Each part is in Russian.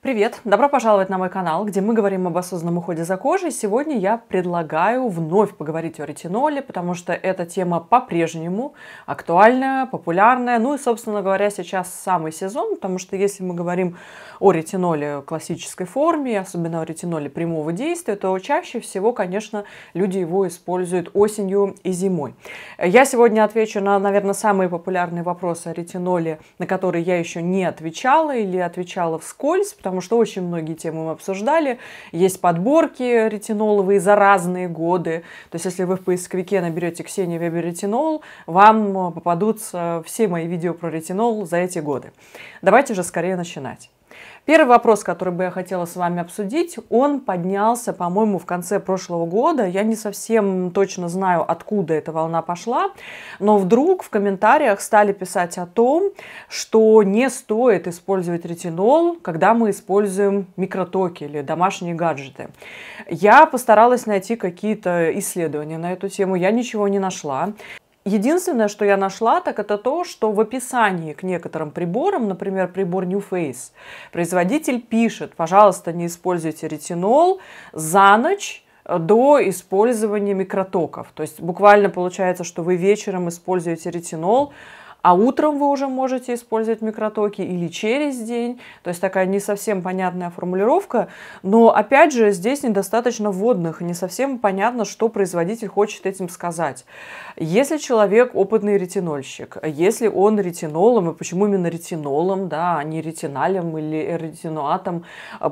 Привет! Добро пожаловать на мой канал, где мы говорим об осознанном уходе за кожей. Сегодня я предлагаю вновь поговорить о ретиноле, потому что эта тема по-прежнему актуальная, популярная. Ну и, собственно говоря, сейчас самый сезон, потому что если мы говорим о ретиноле классической форме, особенно о ретиноле прямого действия, то чаще всего, конечно, люди его используют осенью и зимой. Я сегодня отвечу на, наверное, самые популярные вопросы о ретиноле, на которые я еще не отвечала или отвечала вскользь, потому что очень многие темы мы обсуждали. Есть подборки ретиноловые за разные годы. То есть, если вы в поисковике наберете Ксения Вебер ретинол, вам э, попадутся все мои видео про ретинол за эти годы. Давайте же скорее начинать. Первый вопрос, который бы я хотела с вами обсудить, он поднялся, по-моему, в конце прошлого года. Я не совсем точно знаю, откуда эта волна пошла, но вдруг в комментариях стали писать о том, что не стоит использовать ретинол, когда мы используем микротоки или домашние гаджеты. Я постаралась найти какие-то исследования на эту тему, я ничего не нашла. Единственное, что я нашла, так это то, что в описании к некоторым приборам, например, прибор New Face, производитель пишет, пожалуйста, не используйте ретинол за ночь э, до использования микротоков. То есть буквально получается, что вы вечером используете ретинол, а утром вы уже можете использовать микротоки или через день. То есть такая не совсем понятная формулировка, но опять же здесь недостаточно вводных, не совсем понятно, что производитель хочет этим сказать. Если человек опытный ретинольщик, если он ретинолом, и почему именно ретинолом, да, а не ретиналем или ретинуатом,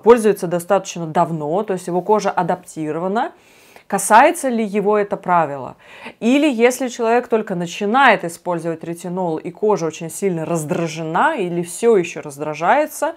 пользуется достаточно давно, то есть его кожа адаптирована, касается ли его это правило. Или если человек только начинает использовать ретинол и кожа очень сильно раздражена или все еще раздражается,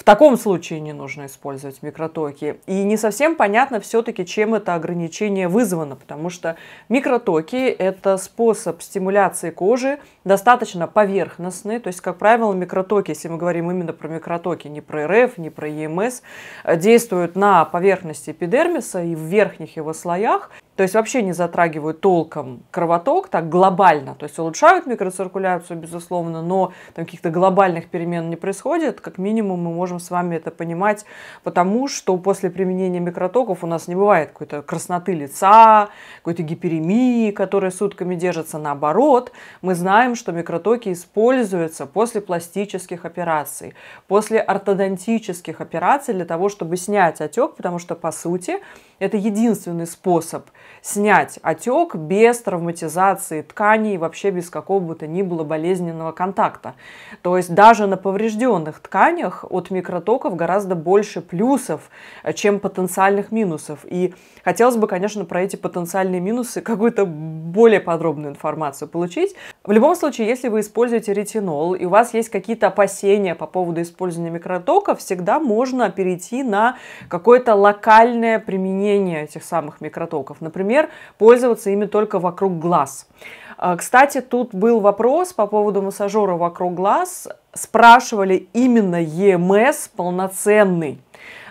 в таком случае не нужно использовать микротоки. И не совсем понятно все-таки, чем это ограничение вызвано, потому что микротоки – это способ стимуляции кожи, достаточно поверхностный, то есть, как правило, микротоки, если мы говорим именно про микротоки, не про РФ, не про ЕМС, эм действуют на поверхности эпидермиса и в верхних его слоях, то есть вообще не затрагивают толком кровоток так глобально, то есть улучшают микроциркуляцию, безусловно, но там каких-то глобальных перемен не происходит, как минимум мы можем с вами это понимать, потому что после применения микротоков у нас не бывает какой-то красноты лица, какой-то гиперемии, которая сутками держится, наоборот, мы знаем, что микротоки используются после пластических операций, после ортодонтических операций для того, чтобы снять отек, потому что, по сути, это единственный способ – снять отек без травматизации тканей, вообще без какого бы то ни было болезненного контакта. То есть даже на поврежденных тканях от микротоков гораздо больше плюсов, э, чем потенциальных минусов. И хотелось бы, конечно, про эти потенциальные минусы какую-то более подробную информацию получить. В любом случае, если вы используете ретинол и у вас есть какие-то опасения по поводу использования микротоков, всегда можно перейти на какое-то локальное применение этих самых микротоков. Например, например, пользоваться ими только вокруг глаз. А, кстати, тут был вопрос по поводу массажера вокруг глаз. Спрашивали именно ЕМС полноценный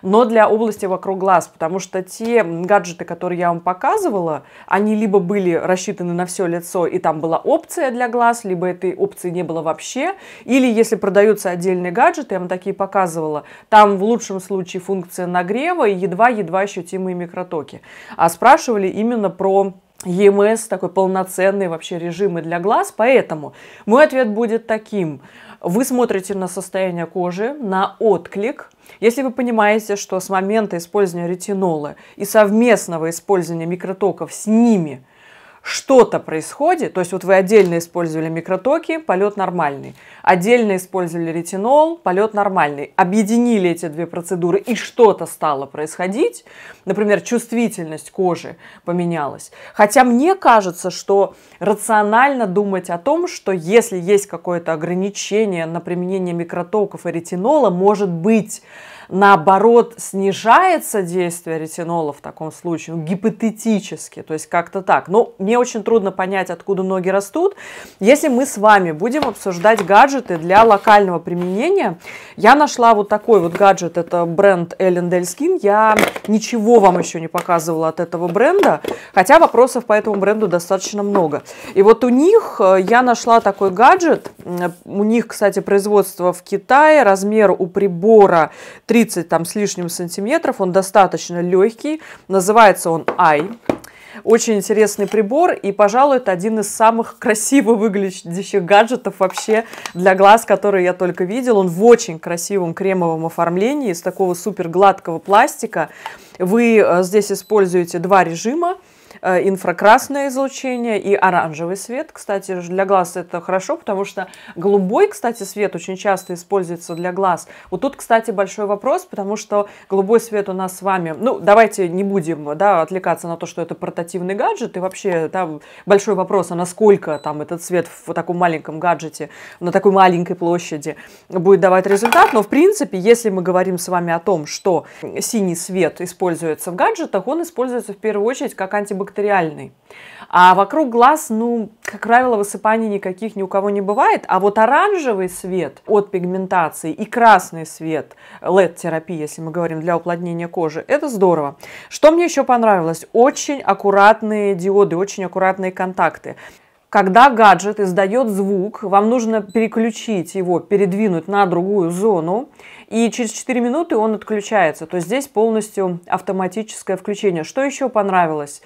но для области вокруг глаз, потому что те гаджеты, которые я вам показывала, они либо были рассчитаны на все лицо, и там была опция для глаз, либо этой опции не было вообще, или если продаются отдельные гаджеты, я вам такие показывала, там в лучшем случае функция нагрева и едва-едва ощутимые микротоки. А спрашивали именно про ЕМС, e такой полноценный вообще режимы для глаз, поэтому мой ответ будет таким – вы смотрите на состояние кожи, на отклик. Если вы понимаете, что с момента использования ретинола и совместного использования микротоков с ними – что-то происходит, то есть вот вы отдельно использовали микротоки, полет нормальный, отдельно использовали ретинол, полет нормальный, объединили эти две процедуры и что-то стало происходить, например, чувствительность кожи поменялась. Хотя мне кажется, что рационально думать о том, что если есть какое-то ограничение на применение микротоков и ретинола, может быть, наоборот снижается действие ретинола в таком случае, ну, гипотетически, то есть как-то так. Но мне очень трудно понять, откуда ноги растут. Если мы с вами будем обсуждать гаджеты для локального применения, я нашла вот такой вот гаджет, это бренд Ellen Эллен Skin Я ничего вам еще не показывала от этого бренда, хотя вопросов по этому бренду достаточно много. И вот у них э, я нашла такой гаджет, у них, кстати, производство в Китае, размер у прибора 3 30 там, с лишним сантиметров, он достаточно легкий, называется он «Ай». Очень интересный прибор и, пожалуй, это один из самых красиво выглядящих гаджетов вообще для глаз, которые я только видел. Он в очень красивом кремовом оформлении из такого супер гладкого пластика. Вы э, здесь используете два режима. Э, инфракрасное излучение и оранжевый свет. Кстати, для глаз это хорошо, потому что голубой, кстати, свет очень часто используется для глаз. Вот тут, кстати, большой вопрос, потому что голубой свет у нас с вами, ну, давайте не будем, да, отвлекаться на то, что это портативный гаджет, и вообще там большой вопрос, а насколько там этот свет в таком маленьком гаджете, на такой маленькой площади будет давать результат, но, в принципе, если мы говорим с вами о том, что синий свет используется в гаджетах, он используется в первую очередь как антибактериальный антибактериальный. А вокруг глаз, ну, как правило, высыпаний никаких ни у кого не бывает. А вот оранжевый свет от пигментации и красный свет LED-терапии, если мы говорим для уплотнения кожи, это здорово. Что мне еще понравилось? Очень аккуратные диоды, очень аккуратные контакты. Когда гаджет издает звук, вам нужно переключить его, передвинуть на другую зону, и через 4 минуты он отключается. То есть здесь полностью автоматическое включение. Что еще понравилось?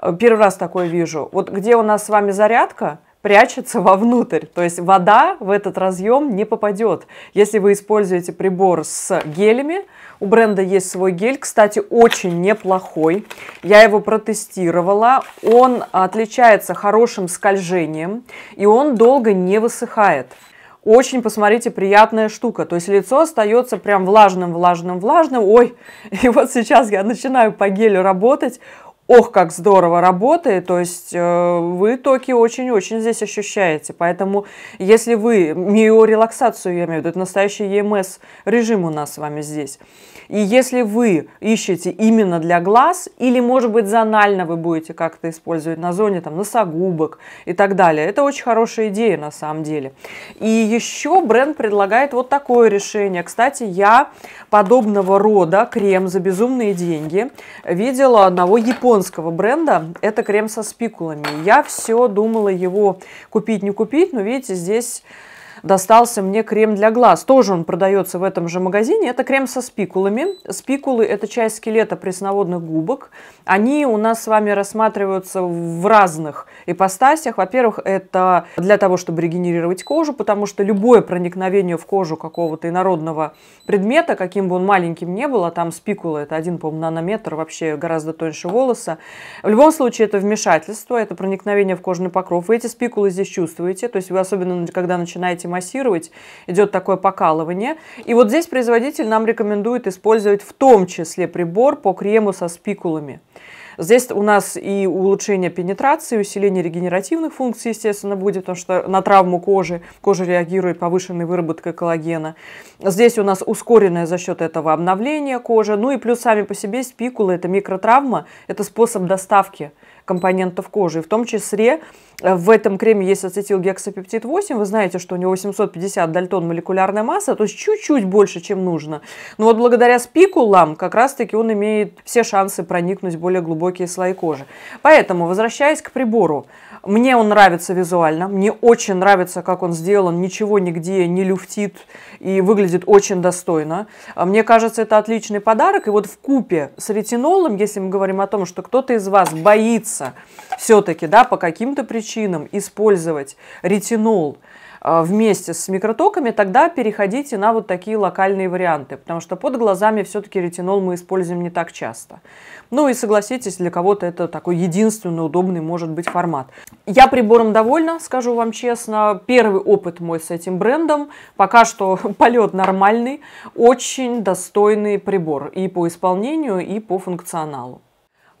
Э, первый раз такое вижу. Вот где у нас с вами зарядка, прячется вовнутрь, то есть вода в этот разъем не попадет. Если вы используете прибор с гелями, у бренда есть свой гель, кстати, очень неплохой, я его протестировала, он отличается хорошим скольжением и он долго не высыхает очень, посмотрите, приятная штука. То есть лицо остается прям влажным, влажным, влажным. Ой, и вот сейчас я начинаю по гелю работать ох, как здорово работает, то есть э, вы токи очень-очень здесь ощущаете. Поэтому если вы миорелаксацию, я имею в виду, это настоящий EMS режим у нас с вами здесь. И если вы ищете именно для глаз, или, может быть, зонально вы будете как-то использовать на зоне там, носогубок и так далее, это очень хорошая идея на самом деле. И еще бренд предлагает вот такое решение. Кстати, я подобного рода крем за безумные деньги видела одного японца японского бренда. Это крем со спикулами. Я все думала его купить, не купить, но видите, здесь достался мне крем для глаз. Тоже он продается в этом же магазине. Это крем со спикулами. Спикулы – это часть скелета пресноводных губок. Они у нас с вами рассматриваются в разных ипостасях. Во-первых, это для того, чтобы регенерировать кожу, потому что любое проникновение в кожу какого-то инородного предмета, каким бы он маленьким не был, а там спикулы – это один, по-моему, нанометр, вообще гораздо тоньше волоса. В любом случае, это вмешательство, это проникновение в кожный покров. Вы эти спикулы здесь чувствуете, то есть вы особенно, когда начинаете массировать, идет такое покалывание. И вот здесь производитель нам рекомендует использовать в том числе прибор по крему со спикулами. Здесь у нас и улучшение пенетрации, усиление регенеративных функций, естественно, будет, потому что на травму кожи кожа реагирует повышенной выработкой коллагена. Здесь у нас ускоренное за счет этого обновление кожи. Ну и плюс сами по себе спикулы – это микротравма, это способ доставки компонентов кожи. И в том числе э, в этом креме есть ацетилгексапептид 8. Вы знаете, что у него 850 дальтон молекулярная масса, то есть чуть-чуть больше, чем нужно. Но вот благодаря спикулам как раз-таки он имеет все шансы проникнуть более глубоко глубокие слои кожи. Поэтому, возвращаясь к прибору, мне он нравится визуально, мне очень нравится, как он сделан, ничего нигде не люфтит и выглядит очень достойно. Мне кажется, это отличный подарок. И вот в купе с ретинолом, если мы говорим о том, что кто-то из вас боится все-таки да, по каким-то причинам использовать ретинол, а, вместе с микротоками, тогда переходите на вот такие локальные варианты, потому что под глазами все-таки ретинол мы используем не так часто. Ну и согласитесь, для кого-то это такой единственный удобный может быть формат. Я прибором довольна, скажу вам честно. Первый опыт мой с этим брендом. Пока что полет нормальный, очень достойный прибор и по исполнению, и по функционалу.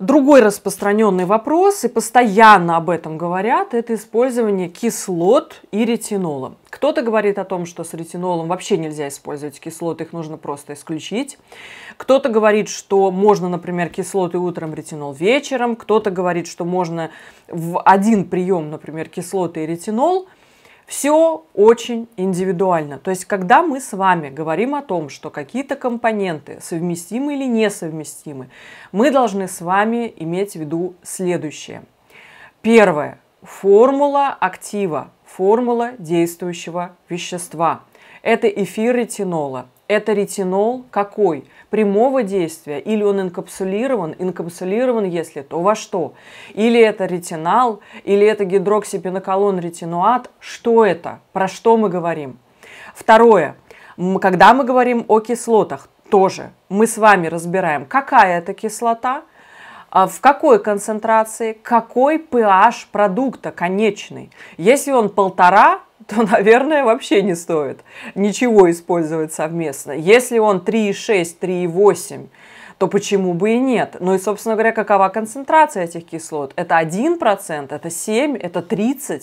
Другой распространенный вопрос, и постоянно об этом говорят, это использование кислот и ретинола. Кто-то говорит о том, что с ретинолом вообще нельзя использовать кислоты, их нужно просто исключить. Кто-то говорит, что можно, например, кислоты утром, ретинол вечером. Кто-то говорит, что можно в один прием, например, кислоты и ретинол – все очень индивидуально. То есть, когда мы с вами говорим о том, что какие-то компоненты совместимы или несовместимы, мы должны с вами иметь в виду следующее. Первое. Формула актива, формула действующего вещества. Это эфир ретинола это ретинол какой? Прямого действия? Или он инкапсулирован? Инкапсулирован, если, то во что? Или это ретинал? Или это гидроксипеноколон ретинуат? Что это? Про что мы говорим? Второе. Когда мы говорим о кислотах, тоже мы с вами разбираем, какая это кислота, а, в какой концентрации, какой pH продукта конечный. Если он полтора, то, наверное, вообще не стоит ничего использовать совместно. Если он 3,6, 3,8, то почему бы и нет? Ну и, собственно говоря, какова концентрация этих кислот? Это 1%, это 7%, это 30%.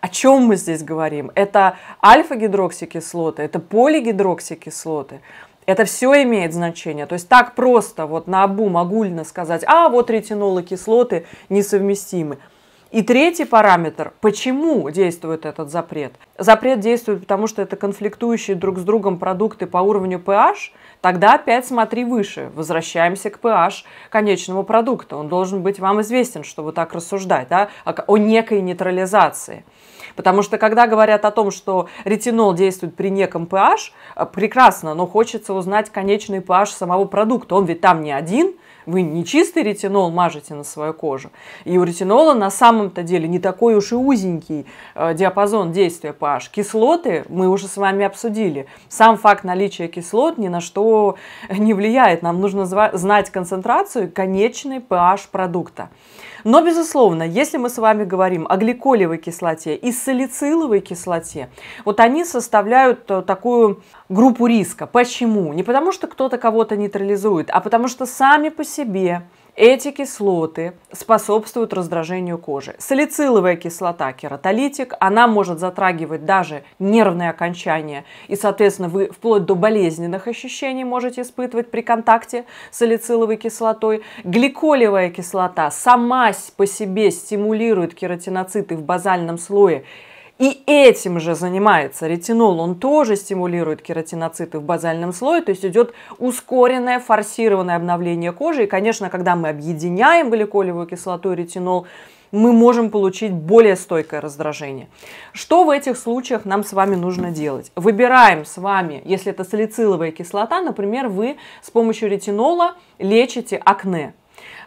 О чем мы здесь говорим? Это альфа-гидроксикислоты, это полигидроксикислоты. Это все имеет значение. То есть так просто вот на обум огульно сказать, а вот ретинолы кислоты несовместимы. И третий параметр, почему действует этот запрет. Запрет действует, потому что это конфликтующие друг с другом продукты по уровню pH, тогда опять смотри выше. Возвращаемся к pH конечного продукта. Он должен быть вам известен, чтобы так рассуждать, да, о некой нейтрализации. Потому что когда говорят о том, что ретинол действует при неком pH, э, прекрасно, но хочется узнать конечный pH самого продукта. Он ведь там не один – вы не чистый ретинол мажете на свою кожу. И у ретинола на самом-то деле не такой уж и узенький э, диапазон действия PH. Кислоты мы уже с вами обсудили. Сам факт наличия кислот ни на что не влияет. Нам нужно знать концентрацию конечной PH продукта. Но, безусловно, если мы с вами говорим о гликолевой кислоте и салициловой кислоте, вот они составляют э, такую группу риска. Почему? Не потому, что кто-то кого-то нейтрализует, а потому что сами по себе – эти кислоты способствуют раздражению кожи. Салициловая кислота кератолитик, она может затрагивать даже нервные окончания, и, соответственно, вы вплоть до болезненных ощущений можете испытывать при контакте с салициловой кислотой. Гликолевая кислота сама по себе стимулирует кератиноциты в базальном слое, и этим же занимается ретинол. Он тоже стимулирует кератиноциты в базальном слое, то есть идет ускоренное, форсированное обновление кожи. И, конечно, когда мы объединяем гликолевую кислоту и ретинол, мы можем получить более стойкое раздражение. Что в этих случаях нам с вами нужно делать? Выбираем с вами, если это салициловая кислота, например, вы с помощью ретинола лечите акне.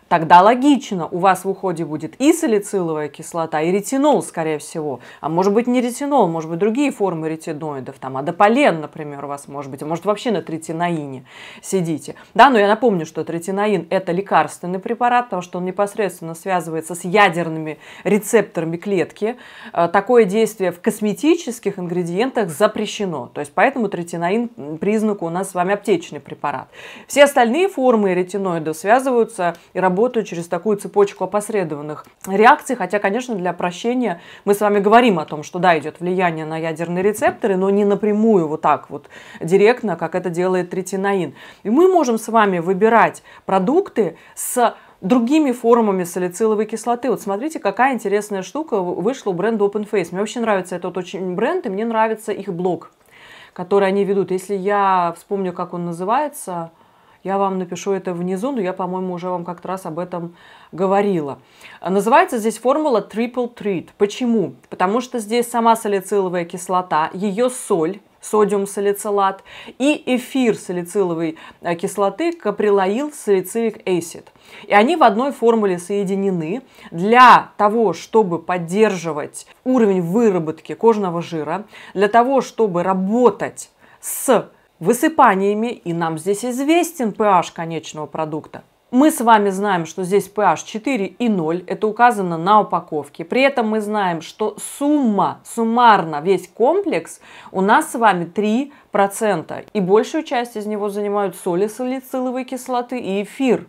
Тогда логично, у вас в уходе будет и салициловая кислота, и ретинол, скорее всего. А может быть не ретинол, может быть другие формы ретиноидов, там адополен, например, у вас может быть, а может вообще на третинаине сидите. Да, но я напомню, что третинаин это лекарственный препарат, потому что он непосредственно связывается с ядерными рецепторами клетки. Э, такое действие в косметических ингредиентах запрещено. То есть поэтому третинаин признак у нас с вами аптечный препарат. Все остальные формы ретиноидов связываются и работают работают через такую цепочку опосредованных реакций, хотя, конечно, для прощения мы с вами говорим о том, что да, идет влияние на ядерные рецепторы, но не напрямую вот так вот директно, как это делает третинаин. И мы можем с вами выбирать продукты с другими формами салициловой кислоты. Вот смотрите, какая интересная штука вышла у бренда Open Face. Мне вообще нравится этот очень бренд, и мне нравится их блог, который они ведут. Если я вспомню, как он называется, я вам напишу это внизу, но я, по-моему, уже вам как-то раз об этом говорила. Называется здесь формула triple treat. Почему? Потому что здесь сама салициловая кислота, ее соль, содиум салицилат и эфир салициловой э, кислоты каприлоил салицилик эсид. И они в одной формуле соединены для того, чтобы поддерживать уровень выработки кожного жира, для того, чтобы работать с высыпаниями, и нам здесь известен pH конечного продукта. Мы с вами знаем, что здесь pH 4 и 0, это указано на упаковке. При этом мы знаем, что сумма, суммарно весь комплекс у нас с вами 3%. И большую часть из него занимают соли салициловой кислоты и эфир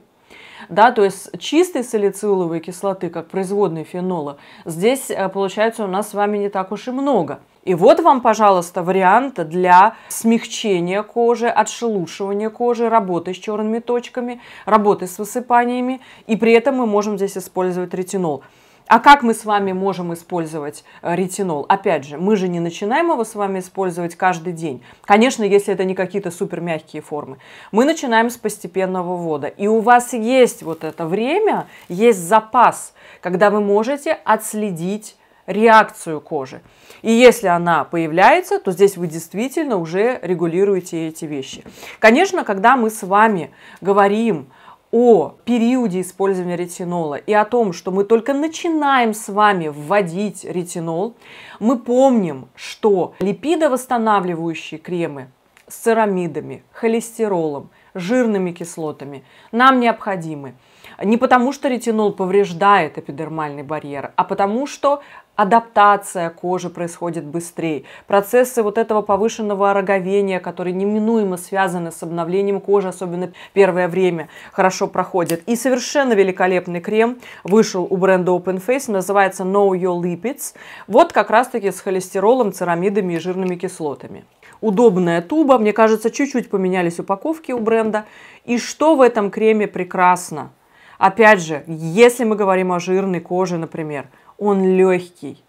да, то есть чистой салициловой кислоты, как производной фенола, здесь э, получается у нас с вами не так уж и много. И вот вам, пожалуйста, вариант для смягчения кожи, отшелушивания кожи, работы с черными точками, работы с высыпаниями. И при этом мы можем здесь использовать ретинол. А как мы с вами можем использовать э, ретинол? Опять же, мы же не начинаем его с вами использовать каждый день. Конечно, если это не какие-то супер мягкие формы. Мы начинаем с постепенного ввода. И у вас есть вот это время, есть запас, когда вы можете отследить реакцию кожи. И если она появляется, то здесь вы действительно уже регулируете эти вещи. Конечно, когда мы с вами говорим о периоде использования ретинола и о том, что мы только начинаем с вами вводить ретинол, мы помним, что липидовосстанавливающие кремы с церамидами, холестеролом, жирными кислотами нам необходимы. Не потому, что ретинол повреждает эпидермальный барьер, а потому, что адаптация кожи происходит быстрее. Процессы вот этого повышенного роговения, которые неминуемо связаны с обновлением кожи, особенно первое время, хорошо проходят. И совершенно великолепный крем вышел у бренда Open Face, называется No Your Lipids. Вот как раз-таки с холестеролом, церамидами и жирными кислотами удобная туба. Мне кажется, чуть-чуть поменялись упаковки у бренда. И что в этом креме прекрасно? Опять же, если мы говорим о жирной коже, например, он легкий.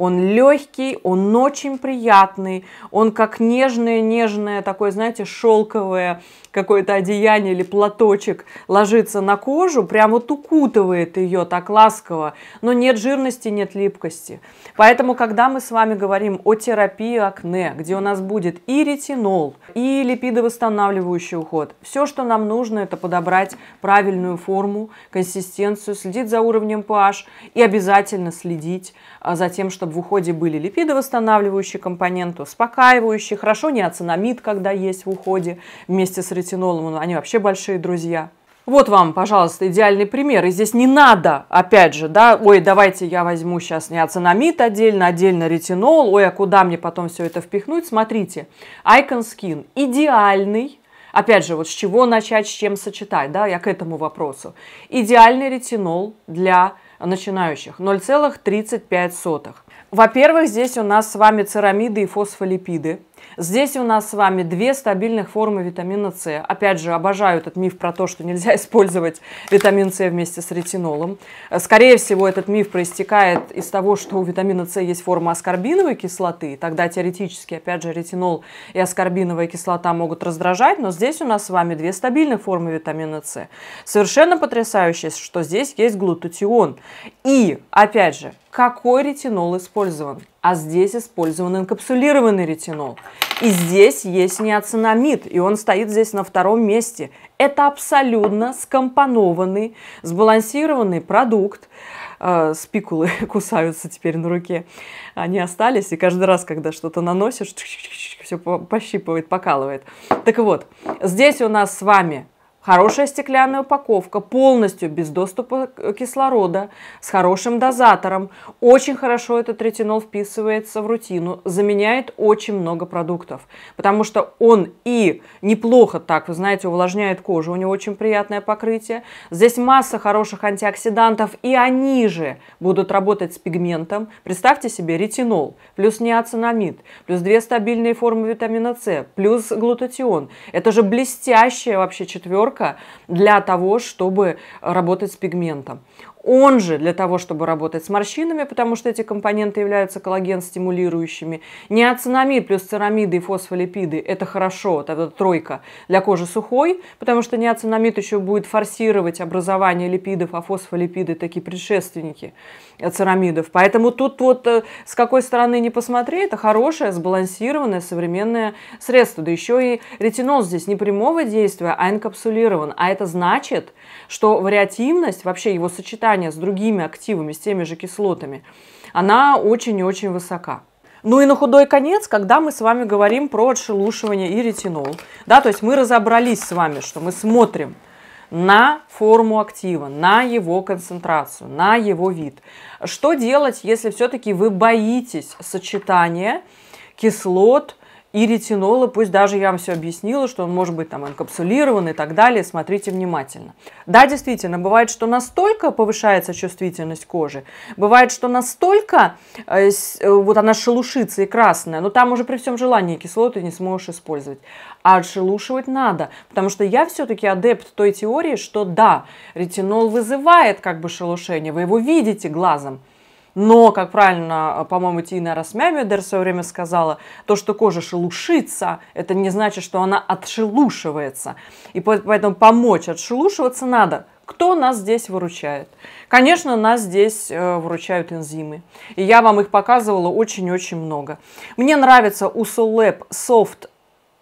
Он легкий, он очень приятный, он как нежное-нежное такое, знаете, шелковое какое-то одеяние или платочек ложится на кожу, прям вот укутывает ее так ласково, но нет жирности, нет липкости. Поэтому, когда мы с вами говорим о терапии акне, где у нас будет и ретинол, и липидовосстанавливающий уход, все, что нам нужно, это подобрать правильную форму, консистенцию, следить за уровнем pH и обязательно следить а, за тем, чтобы в уходе были липидовосстанавливающие компоненты, успокаивающие, хорошо неоцинамид, когда есть в уходе вместе с ретинолом, ну, они вообще большие друзья. Вот вам, пожалуйста, идеальный пример. И здесь не надо, опять же, да, ой, давайте я возьму сейчас неоцинамид отдельно, отдельно ретинол, ой, а куда мне потом все это впихнуть? Смотрите, Icon Skin идеальный, опять же, вот с чего начать, с чем сочетать, да, я к этому вопросу. Идеальный ретинол для начинающих 0,35. Во-первых, здесь у нас с вами церамиды и фосфолипиды. Здесь у нас с вами две стабильных формы витамина С. Опять же, обожаю этот миф про то, что нельзя использовать витамин С вместе с ретинолом. Скорее всего, этот миф проистекает из того, что у витамина С есть форма аскорбиновой кислоты. Тогда теоретически, опять же, ретинол и аскорбиновая кислота могут раздражать, но здесь у нас с вами две стабильные формы витамина С. Совершенно потрясающе, что здесь есть глутатион. И, опять же, какой ретинол использован. А здесь использован инкапсулированный ретинол. И здесь есть неоцинамид, и он стоит здесь на втором месте. Это абсолютно скомпонованный, сбалансированный продукт. Э, спикулы кусаются теперь на руке. Они остались, и каждый раз, когда что-то наносишь, все пощипывает, покалывает. Так вот, здесь у нас с вами Хорошая стеклянная упаковка, полностью без доступа кислорода, с хорошим дозатором. Очень хорошо этот ретинол вписывается в рутину, заменяет очень много продуктов, потому что он и неплохо так, вы знаете, увлажняет кожу, у него очень приятное покрытие. Здесь масса хороших антиоксидантов, и они же будут работать с пигментом. Представьте себе ретинол, плюс неоцинамид, плюс две стабильные формы витамина С, плюс глутатион. Это же блестящая вообще четверка подборка для того, чтобы работать с пигментом. Он же для того, чтобы работать с морщинами, потому что эти компоненты являются коллаген-стимулирующими. Неоцинамид плюс церамиды и фосфолипиды – это хорошо, вот эта тройка для кожи сухой, потому что неоцинамид еще будет форсировать образование липидов, а фосфолипиды – такие предшественники церамидов. Поэтому тут вот э, с какой стороны не посмотри, это хорошее, сбалансированное, современное средство. Да еще и ретинол здесь не прямого действия, а инкапсулирован. А это значит, что вариативность, вообще его сочетание сочетания с другими активами, с теми же кислотами, она очень и очень высока. Ну и на худой конец, когда мы с вами говорим про отшелушивание и ретинол, да, то есть мы разобрались с вами, что мы смотрим на форму актива, на его концентрацию, на его вид. Что делать, если все-таки вы боитесь сочетания кислот, и ретинола, пусть даже я вам все объяснила, что он может быть там инкапсулирован и так далее, смотрите внимательно. Да, действительно, бывает, что настолько повышается чувствительность кожи, бывает, что настолько э, э вот она шелушится и красная, но там уже при всем желании кислоты не сможешь использовать. А отшелушивать надо, потому что я все-таки адепт той теории, что да, ретинол вызывает как бы шелушение, вы его видите глазом, но, как правильно, э, по-моему, Тина Расмямедер в свое время сказала, то, что кожа шелушится, это не значит, что она отшелушивается. И поэтому помочь отшелушиваться надо. Кто нас здесь выручает? Конечно, нас здесь э, выручают энзимы. И я вам их показывала очень-очень много. Мне нравится Usulab Soft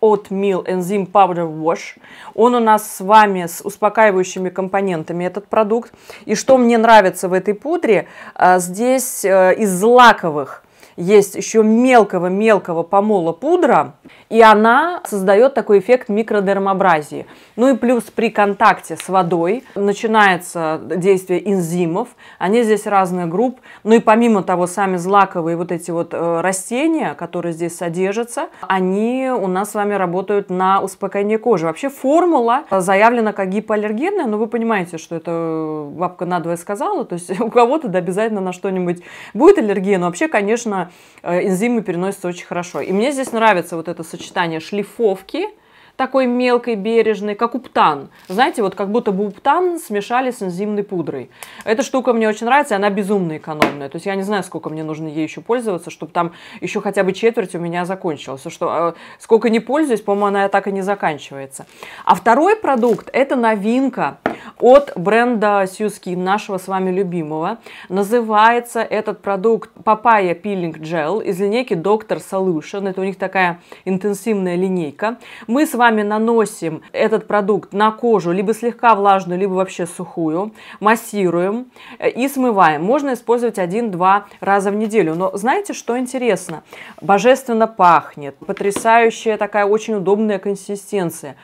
от Мил Энзим Powder Wash. Он у нас с вами с успокаивающими компонентами, этот продукт. И что мне нравится в этой пудре, а, здесь э, из лаковых – есть еще мелкого-мелкого помола пудра, и она создает такой эффект микродермобразии. Ну и плюс при контакте с водой начинается действие энзимов, они здесь разных групп, ну и помимо того, сами злаковые вот эти вот э, растения, которые здесь содержатся, они у нас с вами работают на успокоение кожи. Вообще формула заявлена как гипоаллергенная, но вы понимаете, что это э, бабка надвое сказала, то есть у кого-то да, обязательно на что-нибудь будет аллергия, но вообще, конечно, Э, энзимы переносятся очень хорошо. И мне здесь нравится вот это сочетание шлифовки – такой мелкой, бережной, как уптан. Знаете, вот как будто бы уптан смешали с энзимной пудрой. Эта штука мне очень нравится, и она безумно экономная. То есть я не знаю, сколько мне нужно ей еще пользоваться, чтобы там еще хотя бы четверть у меня закончилась. Что, э, сколько не пользуюсь, по-моему, она так и не заканчивается. А второй продукт – это новинка от бренда Сьюски, нашего с вами любимого. Называется этот продукт Papaya Peeling Gel из линейки Dr. Solution. Это у них такая интенсивная линейка. Мы с вами вами наносим этот продукт на кожу, либо слегка влажную, либо вообще сухую, массируем э, и смываем. Можно использовать один-два раза в неделю. Но знаете, что интересно? Божественно пахнет, потрясающая такая очень удобная консистенция.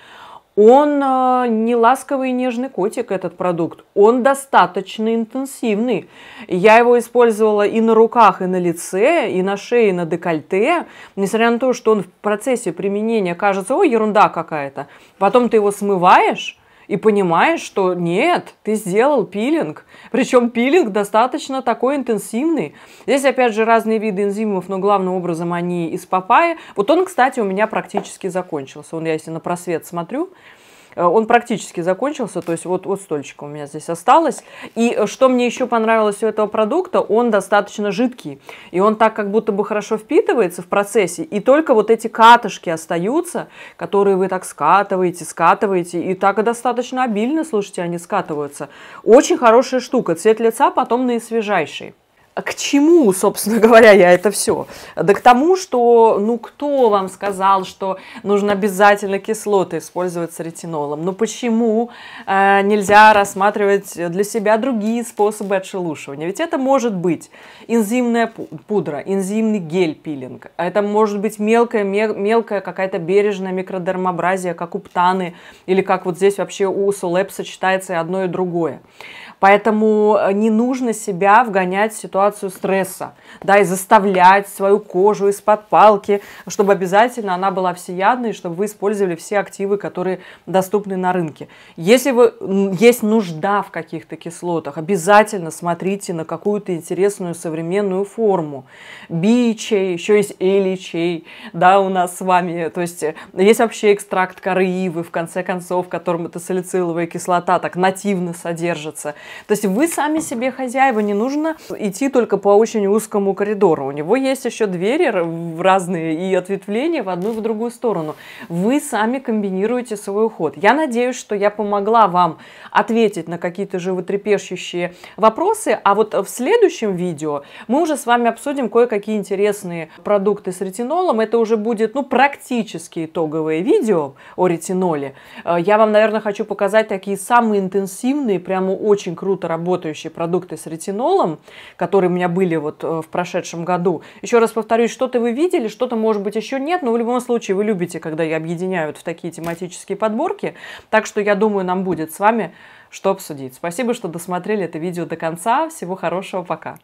Он э, не ласковый и нежный котик, этот продукт. Он достаточно интенсивный. Я его использовала и на руках, и на лице, и на шее, и на декольте. Несмотря на то, что он в процессе применения кажется, ой, ерунда какая-то. Потом ты его смываешь, и понимаешь, что нет, ты сделал пилинг. Причем пилинг достаточно такой интенсивный. Здесь опять же разные виды энзимов, но главным образом они из папайи. Вот он, кстати, у меня практически закончился. Он я если на просвет смотрю, Э, он практически закончился, то есть вот, вот столько у меня здесь осталось. И э, что мне еще понравилось у этого продукта, он достаточно жидкий. И он так как будто бы хорошо впитывается в процессе, и только вот эти катышки остаются, которые вы так скатываете, скатываете, и так и достаточно обильно, слушайте, они скатываются. Очень хорошая штука, цвет лица потом наисвежайший. А к чему, собственно говоря, я это все? Да к тому, что, ну, кто вам сказал, что нужно обязательно кислоты использовать с ретинолом? Ну, почему э, нельзя рассматривать для себя другие способы отшелушивания? Ведь это может быть энзимная пудра, энзимный гель-пилинг, это может быть мелкая, мелкая какая-то бережная микродермобразия, как у птаны, или как вот здесь вообще у солепса сочетается и одно и другое. Поэтому э, не нужно себя вгонять в ситуацию стресса, да, и заставлять свою кожу из-под палки, чтобы обязательно она была всеядной, чтобы вы использовали все активы, которые доступны на рынке. Если вы, есть нужда в каких-то кислотах, обязательно смотрите на какую-то интересную современную форму. Бичей, еще есть эличей, да, у нас с вами. То есть э, есть вообще экстракт коры ивы, в конце концов, в котором эта салициловая кислота так нативно содержится. То есть вы сами себе хозяева, не нужно идти только по очень узкому коридору. У него есть еще двери в разные и ответвления в одну и в другую сторону. Вы сами комбинируете свой уход. Я надеюсь, что я помогла вам ответить на какие-то животрепещущие вопросы, а вот в следующем видео мы уже с вами обсудим кое-какие интересные продукты с ретинолом. Это уже будет, ну, практически итоговое видео о ретиноле. Э, я вам, наверное, хочу показать такие самые интенсивные, прямо очень очень круто работающие продукты с ретинолом, которые у меня были вот э, в прошедшем году. Еще раз повторюсь, что-то вы видели, что-то, может быть, еще нет, но в любом случае вы любите, когда я объединяю вот в такие тематические подборки. Так что, я думаю, нам будет с вами что обсудить. Спасибо, что досмотрели это видео до конца. Всего хорошего, пока!